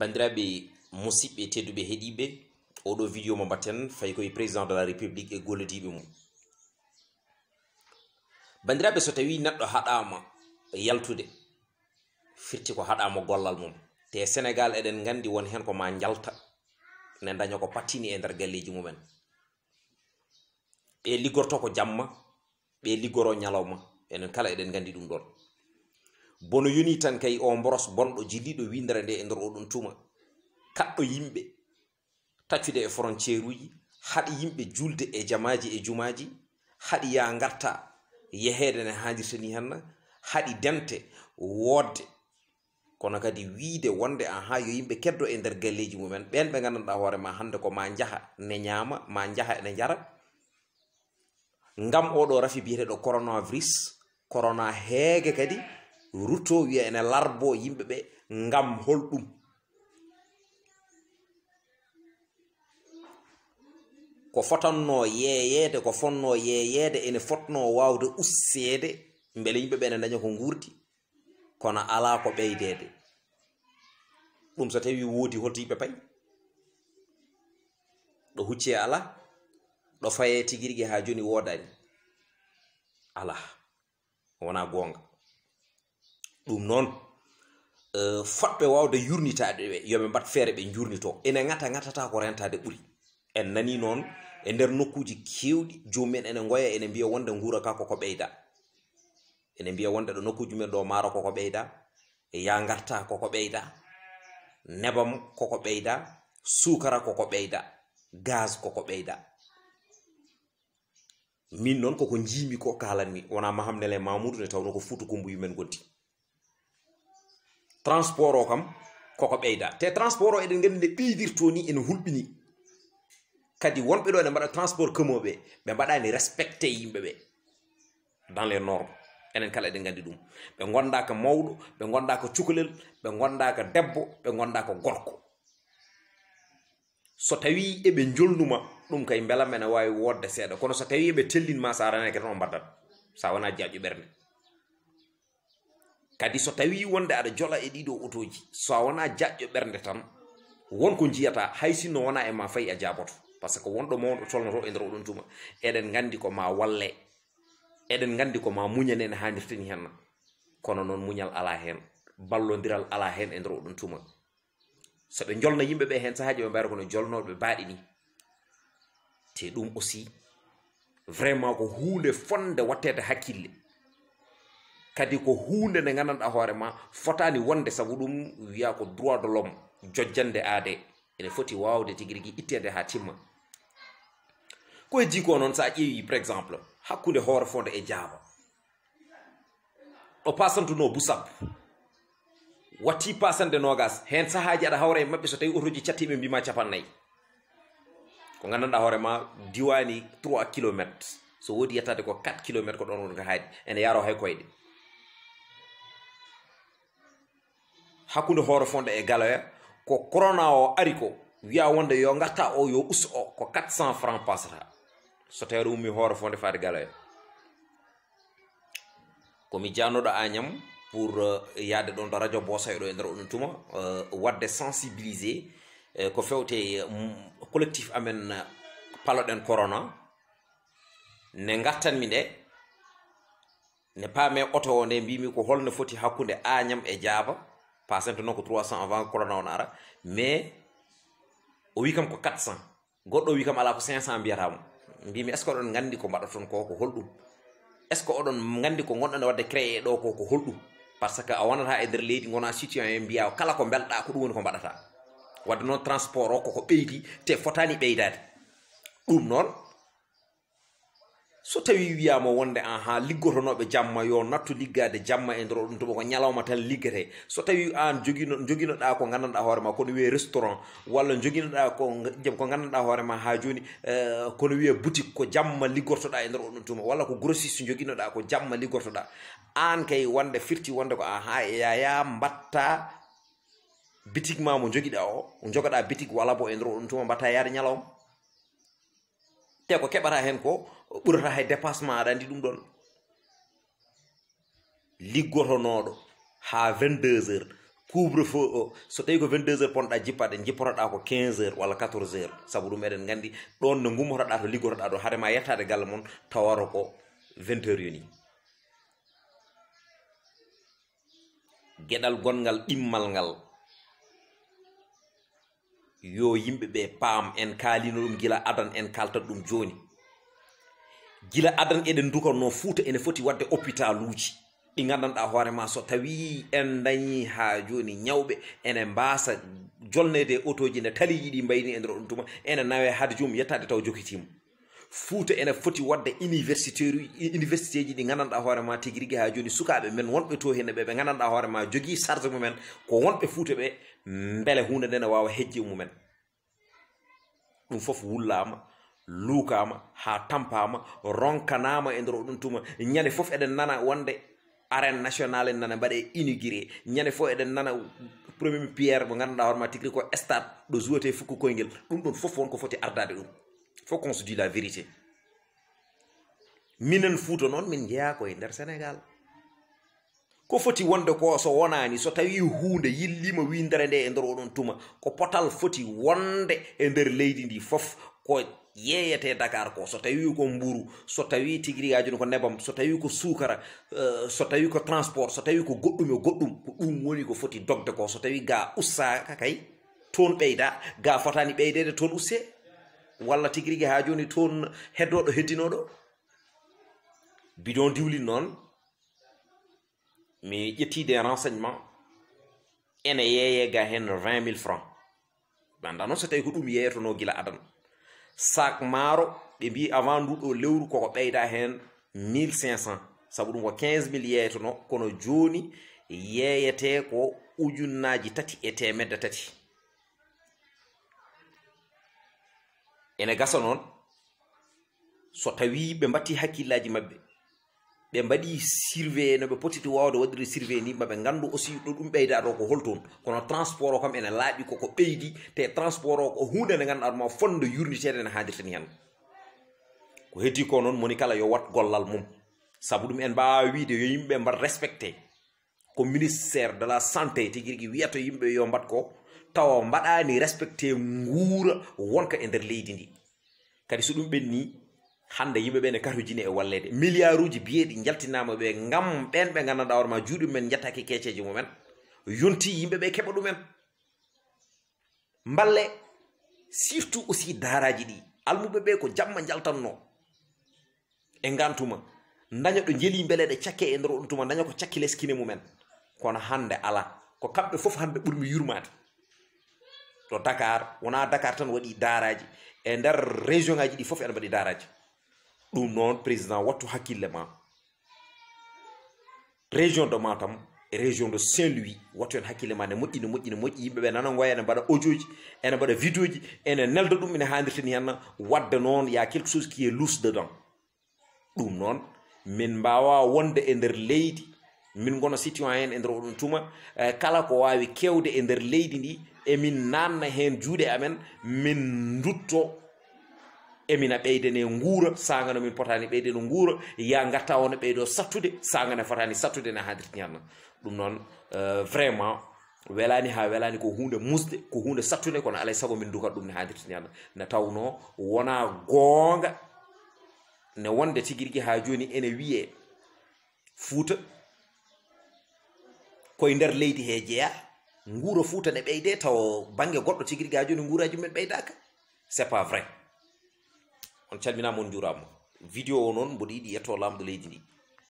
bandiraɓe musidɓe tedduɓe heeɗiɓe oɗo vidéo mo batten fayi koye président de la république e gollodiɓe mum bandiraɓe so tawi neɗɗo haɗama yaltude firti ko haɗama gollal mum te sénégal eɗen gandi won hen ko ma jalta ne daña ko pattini e nder galleji mumen ɓe liggorto ko jamma ɓe liggoro ñalawma enen kala eɗen gandi ɗum ɗon bono yoni tan kay o mboros bonɗo jilliɗo windere nde e nder oɗon tuma kaɓɗo yimɓe taccude e frontiére uji haɗa yimɓe julde e jamaji e jumaji haɗi ya garta yeheede ne haadirta ni hanna haɗi dente woodde kono kadi wiide wonde an haa yo yimɓe keddo e nder galleji mumen ɓen ɓe ngandanɗa hoore ma hannde ko ma njaha ne ñaama ma njaha ene njara ngam oɗo rafi biyeteɗo coronavirus corona heege kadi ruto wiya ene larbo yimɓe ɓe ngam holɗum ko fotanno yeeyeede ko fonno yeeyeede ene fotno waawde usseede mbele yimɓe ɓe ene daña ko nguurdi kono alaa ko ɓeydeede ɗum so tawi woodi holto yimɓe pay ɗo hucce ala ɗo fayee tigi haa joni woodani ala wonaa goonga ɗum noon eh, fotɓe wawde yurnitade ɓe yoɓe mbat feere ɓe jurnito ene gata gatata ko rentade ɓuuri en nani noon e nder nokkuji kewɗi jomumen ene goya ene mbiya wonde guura ka koko ɓeyda ene mbiya wonde ɗo nokkuji men ɗo maaro koko ɓeyda e ya garta koko ɓeyda nebam koko ɓeyda sukara koko ɓeyda gaz koko ɓeyda min noon koko jiimi ko kalanmi wona mahamnele mamoudou ne tawno ko futu kumbu yumen gonti transport o kam koko ɓeyda te transport o eɗen ngandi nde ɓeydirto ni ene hulɓini kadi wonɓe ɗo ene mbaɗa transport komoɓe ɓe mbaɗani respecté yimɓe ɓe dans les normes enen kala eɗen gandi ɗum ɓe gondaka mawɗo ɓe gondaka cukalel ɓe gondaka debbo ɓe gondaka gorko so tawi eɓe jolnuma ɗum kay beela men wawi wodde seeɗa kono so tawi eɓe tellinma sa aranake e tan o mbaddat sa wona jaƴo ɓernde kadi so tawi wonde aɗa jola e ɗiɗo otoji so a wona jaƴƴo ɓernde tan wonko jiyata hay sinno wona e ma fayi a jaboto par ce que wonɗo mawɗo tolnoto e nder oɗon tuma eɗen gandi ko ma walle eɗen gandi ko ma muñane ne hanirteni hen kono noon muñal ala hen ballodiral ala hen e nder oɗon tuma soɓe jolna yimɓeɓe hen sahaji ɓe mbayata kono jolnoɓe baaɗi ni te ɗum aussi vraiment ko hunde fonde wattede hakkille kadi ko hunde nde gandanɗa hoore ma fotani wonde saabu ɗum wiya ko droit de l'homme jojjande aade ene foti wawde tigui rigui ittede ha timma koye ji ko noon sa ƴeewi par exemple hakkude hoore fonde e jaaba o pasantuno busabu watti pasande nogas hen saahaji aɗa hawre e mabɓe so tawi otoji cattiɓe mbima capannayyi ko gandanɗa hoorema diwani trois kilométre so wodi yettade ko quatre kilométre ko ɗon on ga haadi ene yaro hay koyɗe hakkunde hoore fonde e galoya ko corona o ari ko wiya wonde yo garta o yo usa o ko 400 franc passata so tawi aɗa ummi hoore fonde faade galoya komi jannuɗo agñam pour eh, yaade ɗon ɗo radio bosa eɗo e nder oɗon tuma eh, wadde sensibilisé eh, ko fewte collectif amen paloɗen corona ne gartanmi nde ne paame oto o nde mbimi ko holno foti hakkunde agñam e jaaba pasente noon ko 300 avant corona on ara mais o wi kam ko 400 goɗɗo o wi kam ala ko 500 mbiyatamo mbimi est ce que oɗon gandi ko mbaɗa toon ko ko holɗum est ce que oɗon gandi ko gonɗon wadde créé ɗo ko ko holɗum par ce que a wonata e nder leydi gona situant e mbiya kala ko belɗa ko ɗum woni ko mbaɗata wadde noon transport o koko ɓeydi te fotani ɓeydade ɗum noon so tawi wiyama wonde an ha liggotonoɓe jamma yo nattu liggade jamma e nder ɗum to ko ñalawma tan liggete so tawi an jogino da ko gandanɗa hoorema kono wiye restaurant walla da ko ko gandanɗa hoorema ha joni eh, kono wiye boutique ko jamma liggortoɗa e nder oɗon tuma walla ko grossiste da ko jamma liggortoɗa an kay wonde firti wonde ko an ha e yaya mbatta boutique ma mo jogida o jogoɗa boutique wala bo e nder oɗon tuma mbatta yaade ñalawma te ko keɓata hen ko ɓurata hay dépassement aɗa andi ɗum ɗon liggotonoɗo ha 22 heures couvre feu o oh, so tawi ko 22 heures ponɗa jippaɗe jipporoɗa ko 15 heures walla 14 heures saabu ɗum eɗen gandi ɗon no gummotoɗa to liggotoɗa ɗo haarema yettade galle moon tawaro ko 20 heures yoni gueɗal gongal ɗimmal ngal yo yimɓeɓe paam en kaalino ɗum guila adan en kaltat ɗum joni gila adan eɗen dukatno fuuta ene foti wadde hôpital uji ɗi gandanɗa hoorema so tawi en dañi ha joni ñawɓe ene mbasa jolnede autoji ne taliji ɗi mbayni e nder ɗum tuma ene nawe haade jomum yettade taw jokitima fuuta ene foti wadde universitér université ji ɗi gandanɗa hoorema tigui rigui ha joni sukaɓe men wonɓe to hene ɓe ɓe gandanɗa hoorema jogui charge mumen ko wonɓe fuuta ɓe beele hunde nde ne wawa hejji mumen ɗum foof wullama luukaama haa tampaama ronkanaama e ndero ɗum tuma ñande fof eɗen nana wonde arène national en nana mbaɗe inigiré ñande fof eɗen nana premier pierre mo ngannduɗaa hoorema tigi rigi ko stade ɗo joueté e fukko koyngel ɗum ɗon fof won ko foti ardade ɗum faut qu'on se dit la vérité minen fuuto noon min jeyaa koye ndeer sénégal ko foti wonde ko so wonaani so tawii huunde yillima windere nde e ndeer oɗon tuma ko potal foti wonde e ndeer leydi ndi fof ko yeeyete dakar ko so tawi ko mburu so tawi tigirigajuni ko nebam so tawi ko sukara euh, so tawi ko transport so tawi ko goɗɗum e goɗɗum ko ɗum woni ko foti dogde ko so tawi ga usta kakay toon ɓeyda ga fotani ɓeydede toon usse walla tigirigi ha joni toon heddoɗo heddinoɗo bidon diwlin noon mi ƴetti des renseignement ene yeeye ga hen 20 mille franc ɓe anda noon so tawi ko ɗum yeeyetono guila adana sac maaro ɓe mbi avant nduɗo lewru koko ɓeyda hen 1500 saabu ɗum ko 15 mille yeyetono kono joni yeeyete ko ujunnaji tati e temedda tati ene gasa noon so tawi ɓe mbatti hakkillaji mabɓe ɓe mbaɗi surveye no ɓe potiti wawde waddire surve ni maɓe ngandu aussi ɗo ɗum ɓeyda ɗo ko holton kono transport o kam ene laaɓi koko ɓeydi te transport o ko hunde nde ganduɗa ɗuma fonde yurnitede ne haadirten hen ko heddi ko noon moni kala yo wat gollal mum saabu ɗum en mbawa wiide yo yimɓe mbat respecté ko ministére de la santé tigui rigui wiyata yimɓe yo mbat ko tawa mbaɗani respecté nguura wonka e nder leydi ndi kadi so ɗum ɓenni hande yimɓeɓe ne katojini e wallede milliard uji biyeɗi jaltinama ɓe ngam ɓen ɓe gandanɗa hoorema juuɗe mumen jettaki kecceji mumen yonti yimɓeɓe keɓa ɗumen mballe surtout aussi daraji ɗi almuɓeɓe ko jamma jaltanno e ngantuma daña ɗo jeli beele cakke e nder ɗum tuma daña ko cakki leskine mumen kono hande ala ko kamɓe fof hande ɓurmi yurmade to dakar wona dakar tan waɗi daraji e nder région ngaji ɗi fof ene mbaɗi daraji ɗum noon président wattu hakkille ma région de matam e région de saint louis wattu hen hakkille ma ne moƴƴi ne moƴƴi ne moƴƴi yimɓeɓe nana goya ene mbaɗa audioji ene mbaɗa vidéo ji ene nelda ɗum ene handirteni hen wadde noon ya quelque chose qui est louse dedans ɗum noon min mbawa wonde e nder leydi min gona citoyen hen e nder oɗon tuma eh, kala ko wawi kewde e nder leydi ndi emin nanna hen juuɗe amen min dutto emina ɓeydene nguura saga no min potani ɓeyde no nguura ya gatta ono ɓeydo sattude saga no fotani sattude no hadir ñanna ɗum noon euh, vraiment welani ha welani ko hunde musde ko hunde sattude kono alay saago min dukat ɗum ne hadirti ñanna nde tawno wona goonga ne wonde tigui rigui ha joni ene wiye fuuta koye nder leydi he jeeya guura fuuta ne ɓeyde taw banggue goɗɗo tigui rigui ha joni guuraji mumen ɓeydaka c'est pas vrai on calminama on jurama vidéo o noon mboɗo yiɗi yetto lamdo leydi ndi